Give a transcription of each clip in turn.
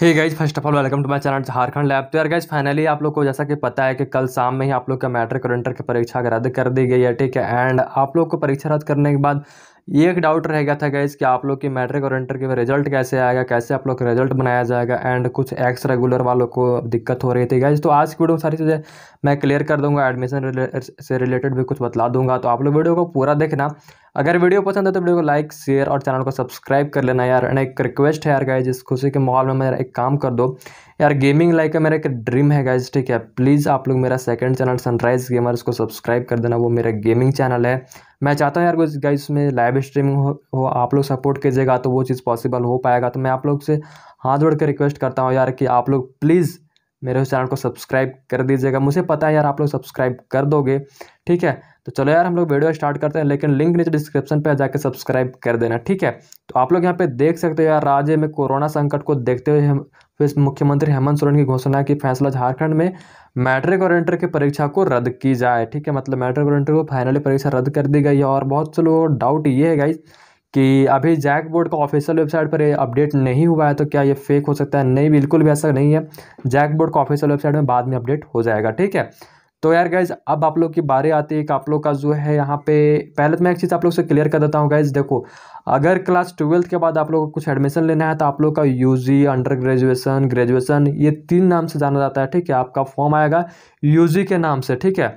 hey guys first of all welcome to my channel Jharkhand lab तो यार guys finally आप लोग को जैसा कि पता है कि कल शाम में ही आप लोग का मैट्रिक और इंटर की परीक्षा रद्द कर दी गई है ठीक है एंड आप लोग को परीक्षा रद्द करने के बाद ये एक डाउट रह गया था गैस कि आप लोग की मैट्रिक और इंटर के रिजल्ट कैसे आएगा कैसे आप लोग का रिजल्ट बनाया जाएगा एंड कुछ एक्स रेगुलर वालों को दिक्कत हो रही थी गैस तो आज की वीडियो में सारी चीज़ें मैं क्लियर कर दूंगा एडमिशन रिले, से रिलेटेड भी कुछ बतला दूंगा तो आप लोग वीडियो को पूरा देखना अगर वीडियो पसंद है तो वीडियो को लाइक शेयर और चैनल को सब्सक्राइब कर लेना यार एंड एक रिक्वेस्ट है यार गाइज इस खुशी के माहौल में मेरा एक काम कर दो यार गेमिंग लाइक का मेरा एक ड्रीम है गाइज ठीक है प्लीज़ आप लोग मेरा सेकंड चैनल सनराइज गेमर को सब्सक्राइब कर देना वो मेरा गेमिंग चैनल है मैं चाहता हूँ यार कोई गाइस में लाइव स्ट्रीमिंग हो हो आप लोग सपोर्ट कीजिएगा तो वो चीज़ पॉसिबल हो पाएगा तो मैं आप लोग से हाथ जोड़ के रिक्वेस्ट करता हूँ यार कि आप लोग प्लीज़ मेरे उस चैनल को सब्सक्राइब कर दीजिएगा मुझे पता है यार आप लोग सब्सक्राइब कर दोगे ठीक है तो चलो यार हम लोग वीडियो स्टार्ट करते हैं लेकिन लिंक नीचे डिस्क्रिप्शन पे जाकर सब्सक्राइब कर देना ठीक है तो आप लोग यहाँ पे देख सकते हो यार राज्य में कोरोना संकट को देखते हुए फिर मुख्यमंत्री हेमंत सोरेन की घोषणा की फैसला झारखंड में मैट्रिक और इंटर की परीक्षा को रद्द की जाए ठीक है मतलब मैट्रिक और इंटर को फाइनली परीक्षा रद्द कर दी गई है और बहुत से लोगों डाउट ये है गाइज़ कि अभी जैक बोर्ड का ऑफिशियल वेबसाइट पर अपडेट नहीं हुआ है तो क्या ये फेक हो सकता है नहीं बिल्कुल भी ऐसा नहीं है जैक बोर्ड का ऑफिशियल वेबसाइट में बाद में अपडेट हो जाएगा ठीक है तो यार गाइज अब आप लोग की बारी आती है कि आप लोग का जो है यहाँ पे पहले तो मैं एक चीज़ आप लोग से क्लियर कर देता हूँ गाइज देखो अगर क्लास ट्वेल्थ के बाद आप लोग को कुछ एडमिशन लेना है तो आप लोग का यूजी अंडर ग्रेजुएशन ग्रेजुएशन ये तीन नाम से जाना जाता है ठीक है आपका फॉर्म आएगा यूजी के नाम से ठीक है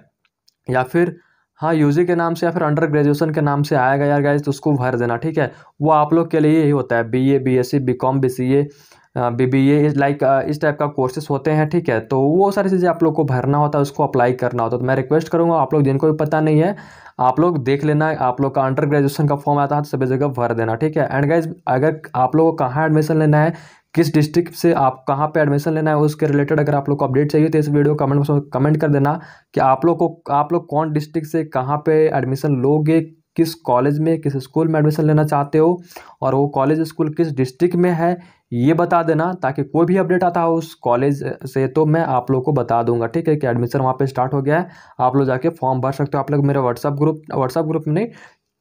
या फिर हाँ यू के नाम से या फिर अंडर ग्रेजुएशन के नाम से आएगा यार गाइज तो उसको भर देना ठीक है वो आप लोग के लिए ही होता है B A B S C B com B C A B B A like इस टाइप का कोर्सेस होते हैं ठीक है तो वो सारी चीज़ें आप लोग को भरना होता है उसको अप्लाई करना होता है तो मैं रिक्वेस्ट करूँगा आप लोग जिनको भी पता नहीं है आप लोग देख लेना आप लोग का अंडर ग्रेजुएशन का फॉर्म आता है तो सभी जगह भर देना ठीक है एंड गाइज अगर आप लोग को कहाँ एडमिशन लेना है किस डिस्ट्रिक्ट से आप कहाँ पे एडमिशन लेना है उसके रिलेटेड अगर आप लोग को अपडेट चाहिए तो इस वीडियो कमेंट में कमेंट कर देना कि आप लोग को आप लोग कौन डिस्ट्रिक्ट से कहाँ पे एडमिशन लोगे किस कॉलेज में किस स्कूल में एडमिशन लेना चाहते हो और वो कॉलेज स्कूल किस डिस्ट्रिक्ट में है ये बता देना ताकि कोई भी अपडेट आता हो उस कॉलेज से तो मैं आप लोग को बता दूंगा ठीक है कि एडमिशन वहाँ पे स्टार्ट हो गया है आप लोग जाके फॉर्म भर सकते हो आप लोग मेरे व्हाट्सअप ग्रुप व्हाट्सअप ग्रुप में नहीं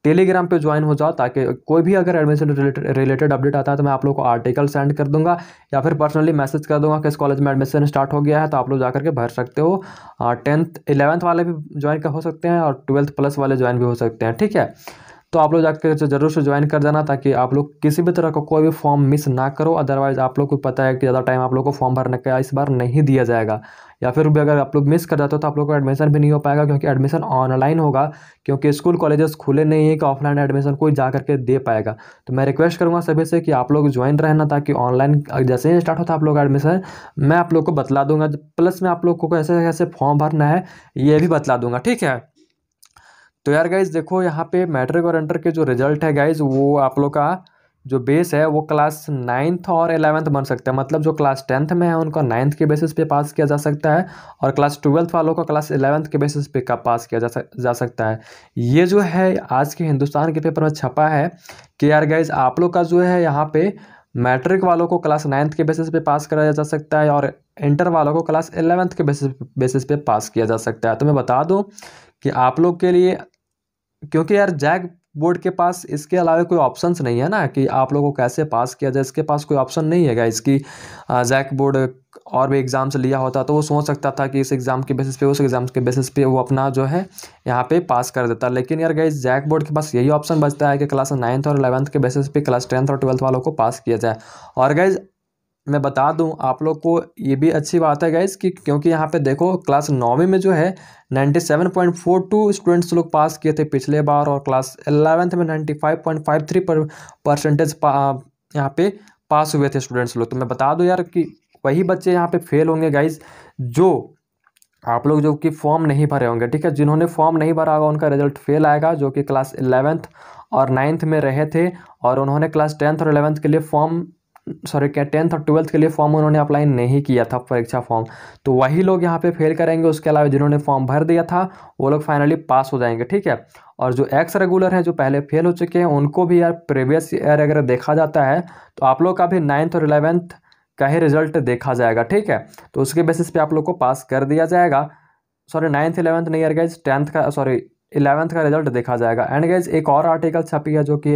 टेलीग्राम पे ज्वाइन हो जाओ ताकि कोई भी अगर एडमिशन रिलेटेड रिलेटेड अपडेट आता है तो मैं आप लोग को आर्टिकल सेंड कर दूंगा या फिर पर्सनली मैसेज कर दूंगा कि इस कॉलेज में एडमिशन स्टार्ट हो गया है तो आप लोग जा करके भर सकते हो टेंथ इलेवंथ वाले भी ज्वाइन हो सकते हैं और ट्वेल्थ प्लस वाले ज्वाइन भी हो सकते हैं ठीक है तो आप लोग जाकर ज़रूर से ज्वाइन कर जाना ताकि आप लोग किसी भी तरह का को कोई भी फॉर्म मिस ना करो अदरवाइज़ आप लोग को पता है कि ज़्यादा टाइम आप लोग को फॉर्म भरने का इस बार नहीं दिया जाएगा या फिर भी अगर आप लोग मिस कर जाते हो तो आप लोग को एडमिशन भी नहीं हो पाएगा क्योंकि एडमिशन ऑनलाइन होगा क्योंकि स्कूल कॉलेजेस खुले नहीं है कि ऑफलाइन एडमिशन कोई जा करके दे पाएगा तो मैं रिक्वेस्ट करूँगा सभी से कि आप लोग ज्वाइन रहना ताकि ऑनलाइन जैसे ही स्टार्ट होता आप लोग एडमिशन मैं आप लोग को बतला दूंगा प्लस मैं आप लोग को कैसे कैसे फॉर्म भरना है ये भी बतला दूंगा ठीक है तो यार गाइज देखो यहाँ पे मैट्रिक और इंटर के जो रिजल्ट है गाइज वो आप लोग का जो बेस है वो क्लास नाइन्थ और एलेवंथ बन सकते हैं मतलब जो क्लास टेंथ में है उनका नाइन्थ के बेसिस पे पास किया जा सकता है और क्लास ट्वेल्थ वालों का क्लास एलेवंथ के बेसिस पे का पास किया जा सक, जा सकता है ये जो है आज के हिंदुस्तान के पेपर में छपा है कि यार गाइज आप लोग का जो है यहाँ पे मैट्रिक वालों को क्लास नाइन्थ के बेसिस पे पास कराया जा सकता है और इंटर वालों को क्लास एलेवंथ के बेसिस बेसिस पे पास किया जा सकता है तो मैं बता दूँ कि आप लोग के लिए क्योंकि यार जैक बोर्ड के पास इसके अलावा कोई ऑप्शंस नहीं है ना कि आप लोगों को कैसे पास किया जाए इसके पास कोई ऑप्शन नहीं है इसकी जैक बोर्ड और भी एग्ज़ाम्स लिया होता तो वो सोच सकता था कि इस एग्ज़ाम के बेसिस पे उस एग्ज़ाम के बेसिस पे वो अपना जो है यहाँ पे पास कर देता लेकिन यार गई जैक बोर्ड के पास यही ऑप्शन बचता है कि क्लास नाइन्थ और अलेवंथ के बेसिस पे क्लास टेंथ और ट्वेल्थ वालों को पास किया जाए और गई मैं बता दूं आप लोग को ये भी अच्छी बात है गाइज कि क्योंकि यहाँ पे देखो क्लास नौवीं में जो है 97.42 स्टूडेंट्स लोग पास किए थे पिछले बार और क्लास एलेवेंथ में 95.53 पर परसेंटेज पा, यहाँ पे पास हुए थे स्टूडेंट्स लोग तो मैं बता दूं यार कि वही बच्चे यहाँ पे फेल होंगे गाइज जो आप लोग जो कि फॉर्म नहीं भरे होंगे ठीक है जिन्होंने फॉर्म नहीं भरा होगा उनका रिजल्ट फेल आएगा जो कि क्लास इलेवेंथ और नाइन्थ में रहे थे और उन्होंने क्लास टेंथ और इलेवेंथ के लिए फॉर्म सॉरी क्या टेंथ और ट्वेल्थ के लिए फॉर्म उन्होंने अप्लाई नहीं किया था परीक्षा फॉर्म तो वही लोग यहाँ पे फेल करेंगे उसके अलावा जिन्होंने फॉर्म भर दिया था वो लोग फाइनली पास हो जाएंगे ठीक है और जो एक्स रेगुलर हैं जो पहले फेल हो चुके हैं उनको भी यार प्रीवियस ईयर अगर देखा जाता है तो आप लोग का भी नाइन्थ और इलेवेंथ का ही रिजल्ट देखा जाएगा ठीक है तो उसके बेसिस पे आप लोग को पास कर दिया जाएगा सॉरी नाइन्थ इलेवंथ नहीं यार गाइज टेंथ का सॉरी इलेवंथ का रिजल्ट देखा जाएगा एंड गैज एक और आर्टिकल छपी है जो कि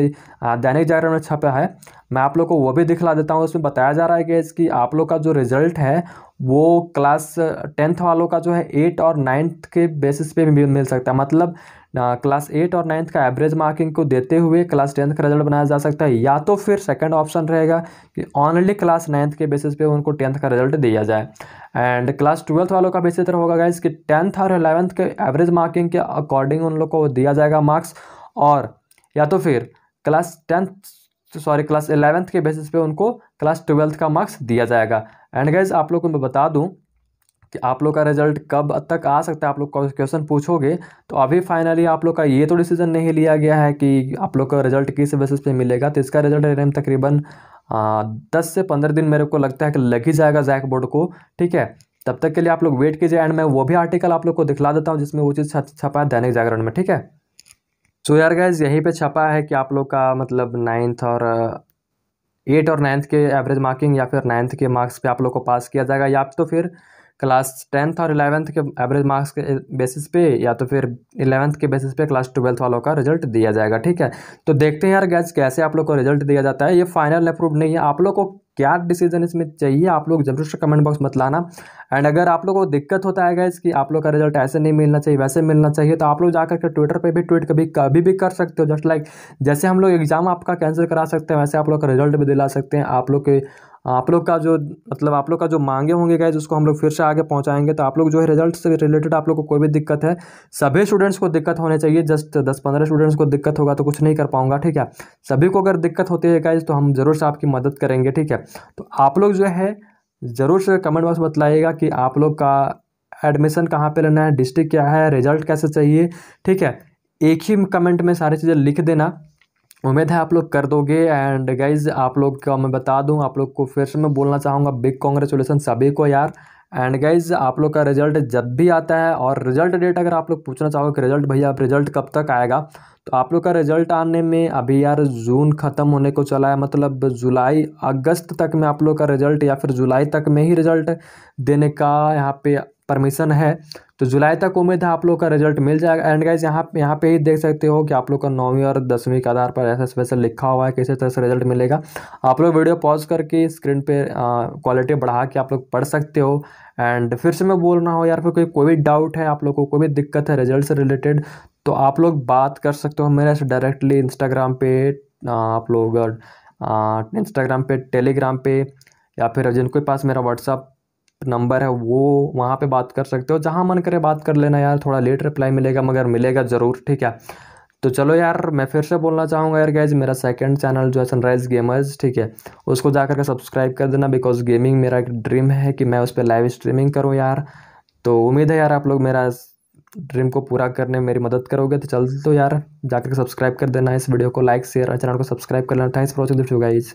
दैनिक जागरण में छपा है मैं आप लोग को वो भी दिखला देता हूँ उसमें बताया जा रहा है गैज कि आप लोग का जो रिजल्ट है वो क्लास टेंथ वालों का जो है एट और नाइन्थ के बेसिस पे भी मिल सकता है मतलब क्लास एट और नाइन्थ का एवरेज मार्किंग को देते हुए क्लास टेंथ का रिजल्ट बनाया जा सकता है या तो फिर सेकंड ऑप्शन रहेगा कि ऑनली क्लास नाइन्थ के बेसिस पे उनको टेंथ का रिजल्ट दिया जाए एंड क्लास ट्वेल्थ वालों का भी इसी तरह होगा गाइज कि टेंथ और एलेवंथ के एवरेज मार्किंग के अकॉर्डिंग उन लोग को दिया जाएगा मार्क्स और या तो फिर class tenth sorry class eleventh के बेसिस पे उनको क्लास ट्वेल्थ का मार्क्स दिया जाएगा एंड गाइज आप लोग को मैं बता दूँ कि आप लोग का रिजल्ट कब तक आ सकता है आप लोग क्वेश्चन पूछोगे तो अभी फाइनली आप लोग का ये तो डिसीजन नहीं लिया गया है कि आप लोग का रिजल्ट किस बेसिस पे मिलेगा तो इसका रिजल्ट रैम तकरीबन दस से पंद्रह दिन मेरे को लगता है कि लग ही जाएगा जैक बोर्ड को ठीक है तब तक के लिए आप लोग वेट कीजिए एंड मैं वो भी आर्टिकल आप लोग को दिखला देता हूँ जिसमें वो चीज़ छपा है दैनिक जागरण में ठीक है सो यार गैज यहीं पे छपा है कि आप लोग का मतलब नाइन्थ और एट और नाइन्थ के एवरेज मार्किंग या फिर नाइन्थ के मार्क्स पे आप लोग को पास किया जाएगा या तो फिर क्लास टेंथ और इलेवंथ के एवरेज मार्क्स के बेसिस पे या तो फिर इलेवेंथ के बेसिस पे क्लास ट्वेल्थ वालों का रिजल्ट दिया जाएगा ठीक है तो देखते हैं यार गैस कैसे आप लोग को रिजल्ट दिया जाता है ये फाइनल अप्रूव नहीं है आप लोग को क्या डिसीजन इसमें चाहिए आप लोग जरूर से कमेंट बॉक्स मत लाना एंड अगर आप लोग को दिक्कत होता है गैस कि आप लोग का रिजल्ट ऐसे नहीं मिलना चाहिए वैसे मिलना चाहिए तो आप लोग जाकर के ट्विटर पे भी ट्वीट कभी कभी भी कर सकते हो जस्ट लाइक जैसे हम लोग एग्जाम आपका कैंसिल करा सकते हैं वैसे आप लोग का रिजल्ट भी दिला सकते हैं आप लोग के आप लोग का जो मतलब आप लोग का जो मांगे होंगे गए उसको हम लोग फिर से आगे पहुंचाएंगे तो आप लोग जो है रिजल्ट से रिलेटेड आप लोग को कोई भी दिक्कत है सभी स्टूडेंट्स को दिक्कत होने चाहिए जस्ट दस पंद्रह स्टूडेंट्स को दिक्कत होगा तो कुछ नहीं कर पाऊंगा ठीक है सभी को अगर दिक्कत होती है गाइज तो हम ज़रूर से आपकी मदद करेंगे ठीक है तो आप लोग जो है ज़रूर से कमेंट बॉक्स बतलाइएगा बताइएगा कि आप लोग का एडमिशन कहाँ पर लेना है डिस्ट्रिक्ट क्या है रिजल्ट कैसे चाहिए ठीक है एक ही कमेंट में सारी चीज़ें लिख देना उम्मीद है आप लोग कर दोगे एंड गाइज आप लोग का मैं बता दूं आप लोग को फिर से मैं बोलना चाहूँगा बिग कॉन्ग्रेचुलेसन सभी को यार एंड गाइज आप लोग का रिजल्ट जब भी आता है और रिजल्ट डेट अगर आप लोग पूछना चाहोगे कि रिजल्ट भैया आप रिजल्ट कब तक आएगा तो आप लोग का रिजल्ट आने में अभी यार जून ख़त्म होने को चला है मतलब जुलाई अगस्त तक में आप लोग का रिजल्ट या फिर जुलाई तक में ही रिजल्ट देने का यहाँ पे परमिशन है तो जुलाई तक उम्मीद है आप लोग का रिजल्ट मिल जाएगा एंड गाइज यहाँ यहाँ पे ही देख सकते हो कि आप लोग का नौवीं और दसवीं के आधार पर ऐसा स्पेशल लिखा हुआ है किसी तरह से रिजल्ट मिलेगा आप लोग वीडियो पॉज करके स्क्रीन पे क्वालिटी बढ़ा के आप लोग पढ़ सकते हो एंड फिर से मैं बोल रहा हूँ यार फिर कोई कोई भी डाउट है आप लोग को कोई भी दिक्कत है रिजल्ट से रिलेटेड तो आप लोग बात कर सकते हो मेरे से डायरेक्टली इंस्टाग्राम पे आप लोग इंस्टाग्राम पे टेलीग्राम पे या फिर जिनके पास मेरा व्हाट्सअप नंबर है वो वहाँ पे बात कर सकते हो जहाँ मन करे बात कर लेना यार थोड़ा लेट रिप्लाई मिलेगा मगर मिलेगा ज़रूर ठीक है तो चलो यार मैं फिर से बोलना चाहूँगा यार गैज मेरा सेकंड चैनल जो है सनराइज़ गेमर्स ठीक है उसको जा करके सब्सक्राइब कर देना बिकॉज गेमिंग मेरा एक ड्रीम है कि मैं उस पर लाइव स्ट्रीमिंग करूँ यार तो उम्मीद है यार आप लोग मेरा ड्रीम को पूरा करने में मेरी मदद करोगे तो चल तो यार जाकर सब्सक्राइब कर देना इस वीडियो को लाइक शेयर और चैनल को सब्सक्राइब कर लेना thanks for watching this guys